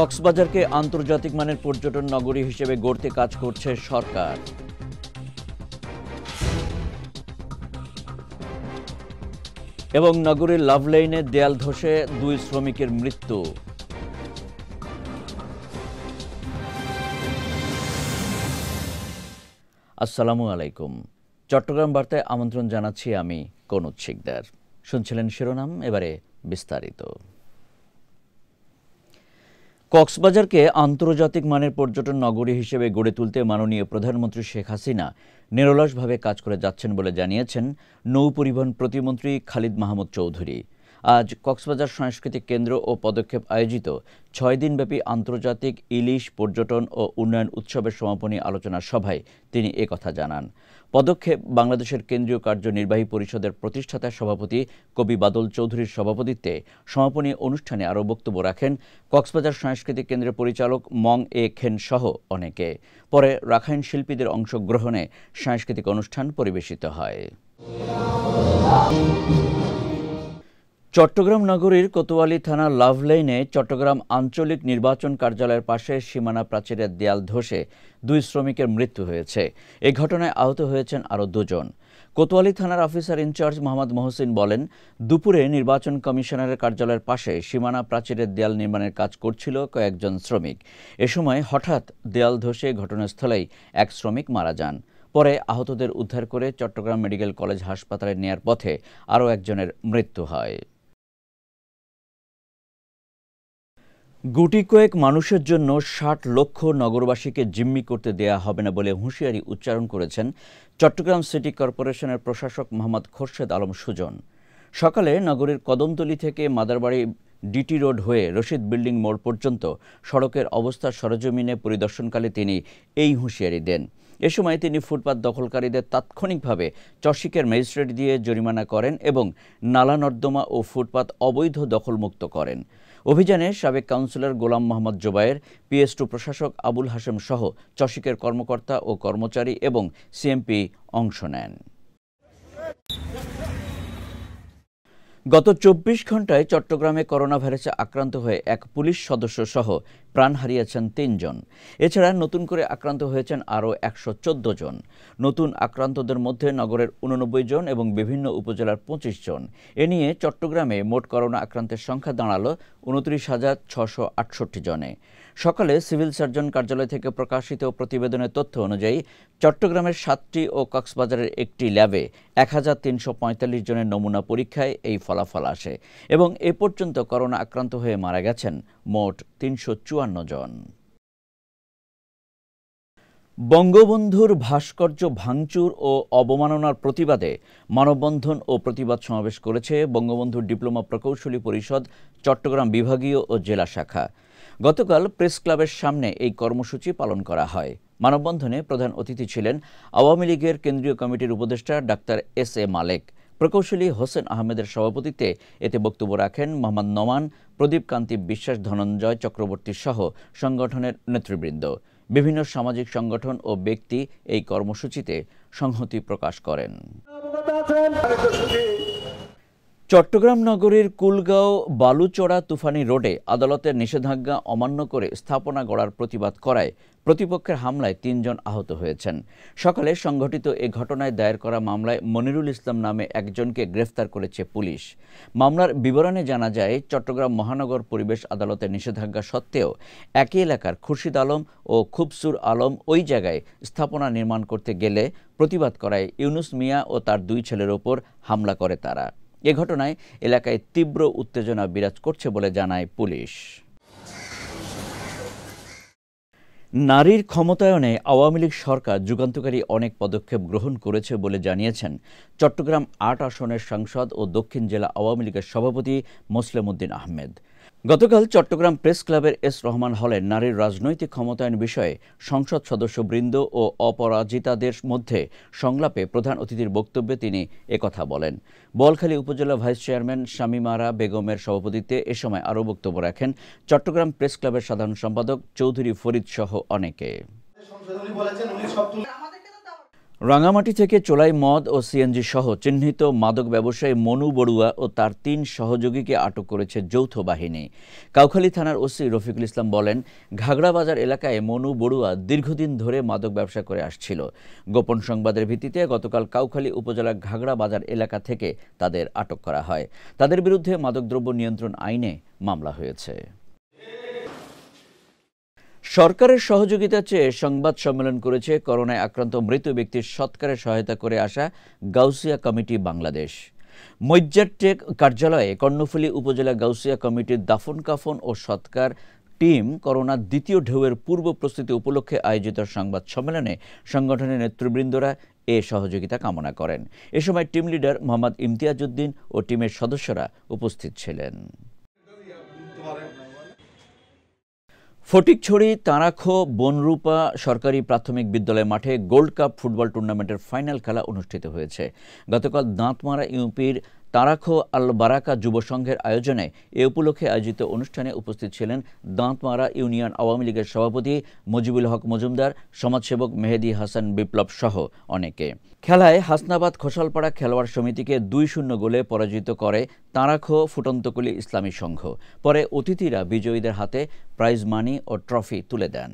কক্সবাজারকে আন্তর্জাতিক মানের পর্যটন নগরী হিসেবে গড়তে কাজ করছে সরকার এবং নগরীর লাইনে দেয়াল ধসে দুই শ্রমিকের মৃত্যু আসসালামু আলাইকুম চট্টগ্রাম বার্তায় আমন্ত্রণ জানাচ্ছি আমি কনুৎ শিকদার শুনছিলেন শিরোনাম এবারে বিস্তারিত কক্সবাজারকে আন্তর্জাতিক মানের পর্যটন নগরী হিসেবে গড়ে তুলতে মাননীয় প্রধানমন্ত্রী শেখ হাসিনা নিরলসভাবে কাজ করে যাচ্ছেন বলে জানিয়েছেন নৌপরিবহন প্রতিমন্ত্রী খালিদ মাহমুদ চৌধুরী আজ কক্সবাজার সাংস্কৃতিক কেন্দ্র ও পদক্ষেপ আয়োজিত ছয় দিনব্যাপী আন্তর্জাতিক ইলিশ পর্যটন ও উন্নয়ন উৎসবের সমাপনী আলোচনা সভায় তিনি একথা জানান পদক্ষেপ বাংলাদেশের কেন্দ্রীয় কার্যনির্বাহী পরিষদের প্রতিষ্ঠাতা সভাপতি কবি বাদল চৌধুরীর সভাপতিত্বে সমাপনী অনুষ্ঠানে আরও বক্তব্য রাখেন কক্সবাজার সাংস্কৃতিক কেন্দ্রের পরিচালক মং এ খেন সহ অনেকে পরে রাখাইন শিল্পীদের অংশগ্রহণে সাংস্কৃতিক অনুষ্ঠান পরিবেশিত হয় চট্টগ্রাম নগরীর কোতোয়ালি থানা লাভ লাইনে চট্টগ্রাম আঞ্চলিক নির্বাচন কার্যালয়ের পাশে সীমানা প্রাচীরের দেয়াল ধসে দুই শ্রমিকের মৃত্যু হয়েছে এ ঘটনায় আহত হয়েছেন আরও দুজন কোতোয়ালি থানার অফিসার ইনচার্জ মোহাম্মদ মহসিন বলেন দুপুরে নির্বাচন কমিশনারের কার্যালয়ের পাশে সীমানা প্রাচীরের দেয়াল নির্মাণের কাজ করছিল কয়েকজন শ্রমিক এ সময় হঠাৎ দেয়াল ধসে ঘটনাস্থলেই এক শ্রমিক মারা যান পরে আহতদের উদ্ধার করে চট্টগ্রাম মেডিকেল কলেজ হাসপাতালে নেয়ার পথে আরও একজনের মৃত্যু হয় গুটি কয়েক মানুষের জন্য ষাট লক্ষ নগরবাসীকে জিম্মি করতে দেয়া হবে না বলে হুঁশিয়ারি উচ্চারণ করেছেন চট্টগ্রাম সিটি কর্পোরেশনের প্রশাসক মোহাম্মদ খোরশেদ আলম সুজন সকালে নগরের কদমতলি থেকে মাদারবাড়ি ডিটি রোড হয়ে রশিদ বিল্ডিং মোড় পর্যন্ত সড়কের অবস্থা সরজমিনে পরিদর্শনকালে তিনি এই হুঁশিয়ারি দেন এ সময় তিনি ফুটপাত দখলকারীদের তাৎক্ষণিকভাবে চশিকের ম্যাজিস্ট্রেট দিয়ে জরিমানা করেন এবং নালা নর্দমা ও ফুটপাত অবৈধ দখলমুক্ত করেন অভিযানে সাবেক councillor Golam Mohammad Zobayer PS to প্রশাসক আবুল হাসেম সহ চসিকের কর্মকর্তা ও কর্মচারী এবং সিএমপি অংশ নেন গত চব্বিশ ঘন্টায় চট্টগ্রামে করোনা ভাইরাসে আক্রান্ত হয়ে এক পুলিশ সদস্য সহ প্রাণ হারিয়েছেন তিনজন এছাড়া নতুন করে আক্রান্ত হয়েছেন আরও একশো জন নতুন আক্রান্তদের মধ্যে নগরের উননব্বই জন এবং বিভিন্ন উপজেলার পঁচিশ জন এ নিয়ে চট্টগ্রামে মোট করোনা আক্রান্তের সংখ্যা দাঁড়ালো উনত্রিশ হাজার ছশো আটষট্টি জনে সকালে সিভিল সার্জন কার্যালয় থেকে প্রকাশিত প্রতিবেদনের তথ্য অনুযায়ী চট্টগ্রামের সাতটি ও কক্সবাজারের একটি ল্যাবে এক হাজার তিনশো পঁয়তাল্লিশ জনের নমুনা পরীক্ষায় এই ফলাফল আসে এবং এ পর্যন্ত করোনা আক্রান্ত হয়ে মারা গেছেন মোট তিনশো চুয়ান্ন জন বঙ্গবন্ধুর ভাস্কর্য ভাঙচুর ও অবমাননার প্রতিবাদে মানববন্ধন ও প্রতিবাদ সমাবেশ করেছে বঙ্গবন্ধুর ডিপ্লোমা প্রকৌশলী পরিষদ চট্টগ্রাম বিভাগীয় ও জেলা শাখা গতকাল প্রেস ক্লাবের সামনে এই কর্মসূচি পালন করা হয় মানববন্ধনে প্রধান অতিথি ছিলেন আওয়ামী লীগের কেন্দ্রীয় কমিটির উপদেষ্টা ডাক্তার এস এ মালেক প্রকৌশলী হোসেন আহমেদের সভাপতিত্বে এতে বক্তব্য রাখেন মোহাম্মদ নমান প্রদীপ কান্তি বিশ্বাস ধনঞ্জয় চক্রবর্তী সহ সংগঠনের নেতৃবৃন্দ বিভিন্ন সামাজিক সংগঠন ও ব্যক্তি এই কর্মসূচিতে সংহতি প্রকাশ করেন চট্টগ্রাম নগরের কুলগাঁও বালুচড়া তুফানি রোডে আদালতের নিষেধাজ্ঞা অমান্য করে স্থাপনা গড়ার প্রতিবাদ করায় প্রতিপক্ষের হামলায় তিনজন আহত হয়েছেন সকালে সংঘটিত এ ঘটনায় দায়ের করা মামলায় মনিরুল ইসলাম নামে একজনকে গ্রেফতার করেছে পুলিশ মামলার বিবরণে জানা যায় চট্টগ্রাম মহানগর পরিবেশ আদালতের নিষেধাজ্ঞা সত্ত্বেও একই এলাকার খুরশিদ আলম ও খুবসুর আলম ওই জায়গায় স্থাপনা নির্মাণ করতে গেলে প্রতিবাদ করায় ইউনুস মিয়া ও তার দুই ছেলের ওপর হামলা করে তারা এ ঘটনায় এলাকায় তীব্র উত্তেজনা বিরাজ করছে বলে জানায় পুলিশ নারীর ক্ষমতায়নে আওয়ামী লীগ সরকার যুগান্তকারী অনেক পদক্ষেপ গ্রহণ করেছে বলে জানিয়েছেন চট্টগ্রাম আট আসনের সাংসদ ও দক্ষিণ জেলা আওয়ামী লীগের সভাপতি মোসলেম উদ্দিন আহমেদ গতকাল চট্টগ্রাম প্রেস ক্লাবের এস রহমান হলে নারীর রাজনৈতিক ক্ষমতায়ন বিষয়ে সংসদ সদস্যবৃন্দ ও অপরাজিতাদের মধ্যে সংলাপে প্রধান অতিথির বক্তব্যে তিনি একথা বলেন বলখালী উপজেলা ভাইস চেয়ারম্যান শামিমারা বেগমের সভাপতিত্বে এ সময় আরও বক্তব্য রাখেন চট্টগ্রাম প্রেস ক্লাবের সাধারণ সম্পাদক চৌধুরী ফরিদ সহ অনেকে রাঙামাটি থেকে চোলাই মদ ও সিএনজি সহ চিহ্নিত মাদক ব্যবসায়ী মনু বড়ুয়া ও তার তিন সহযোগীকে আটক করেছে যৌথ বাহিনী কাউখালী থানার ওসি রফিকুল ইসলাম বলেন ঘাগড়াবাজার এলাকায় মনু বড়ুয়া দীর্ঘদিন ধরে মাদক ব্যবসা করে আসছিল গোপন সংবাদের ভিত্তিতে গতকাল কাউখালী উপজেলার ঘাগড়াবাজার এলাকা থেকে তাদের আটক করা হয় তাদের বিরুদ্ধে মাদকদ্রব্য নিয়ন্ত্রণ আইনে মামলা হয়েছে সরকারের সহযোগিতা চেয়ে সংবাদ সম্মেলন করেছে করোনায় আক্রান্ত মৃত ব্যক্তির সৎকারে সহায়তা করে আসা গাউসিয়া কমিটি বাংলাদেশ মজ্জারটেক কার্যালয়ে কর্ণফুলী উপজেলা গাউসিয়া কমিটির দাফন কাফন ও সৎকার টিম করোনার দ্বিতীয় ঢেউয়ের পূর্ব প্রস্তুতি উপলক্ষে আয়োজিত সংবাদ সম্মেলনে সংগঠনের নেতৃবৃন্দরা এ সহযোগিতা কামনা করেন এ সময় টিম লিডার মোহাম্মদ ইমতিয়াজ উদ্দিন ও টিমের সদস্যরা উপস্থিত ছিলেন ফটিকছড়ি তারাখো বনরূপা সরকারি প্রাথমিক বিদ্যালয় মাঠে গোল্ড কাপ ফুটবল টুর্নামেন্টের ফাইনাল খেলা অনুষ্ঠিত হয়েছে গতকাল দাঁতমারা ইউপির তারাখো আল বারাকা যুব সংঘের আয়োজনে এ উপলক্ষে আয়োজিত অনুষ্ঠানে উপস্থিত ছিলেন দাঁতমারা ইউনিয়ন আওয়ামী লীগের সভাপতি মুজিবুল হক মজুমদার সমাজসেবক মেহেদি হাসান বিপ্লব সহ অনেকে খেলায় হাসনাবাদ খোসালপাড়া খেলোয়াড় সমিতিকে দুই শূন্য গোলে পরাজিত করে তারাখো ফুটন্তকুলি ইসলামী সংঘ পরে অতিথিরা বিজয়ীদের হাতে প্রাইজ মানি ও ট্রফি তুলে দেন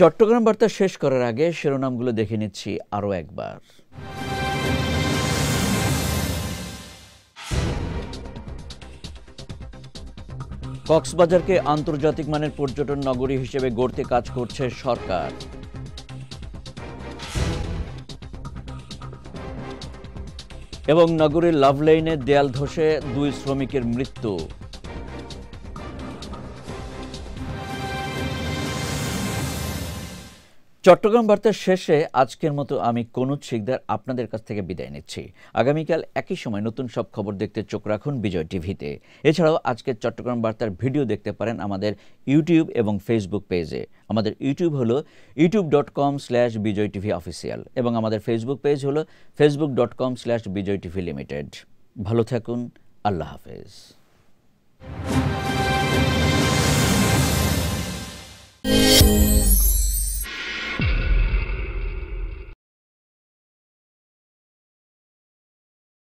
চট্টগ্রাম বার্তা শেষ করার আগে শিরোনামগুলো দেখে নিচ্ছি আরও একবার কক্সবাজারকে আন্তর্জাতিক মানের পর্যটন নগরী হিসেবে গড়তে কাজ করছে সরকার এবং নগরীর লাইনে দেয়াল ধসে দুই শ্রমিকের মৃত্যু চট্টগ্রাম বার্তার শেষে আজকের মতো আমি কনুজ শিকদার আপনাদের কাছ থেকে বিদায় নিচ্ছি আগামীকাল একই সময় নতুন সব খবর দেখতে চোখ রাখুন বিজয় টিভিতে এছাড়াও আজকের চট্টগ্রাম বার্তার ভিডিও দেখতে পারেন আমাদের ইউটিউব এবং ফেসবুক পেজে আমাদের ইউটিউব হলো YouTube dot com slash Bijoy TV official এবং আমাদের ফেসবুক পেজ হলো Facebook dot com slash Bijoy TV limited ভালো থাকুন আল্লাহ হাফেজ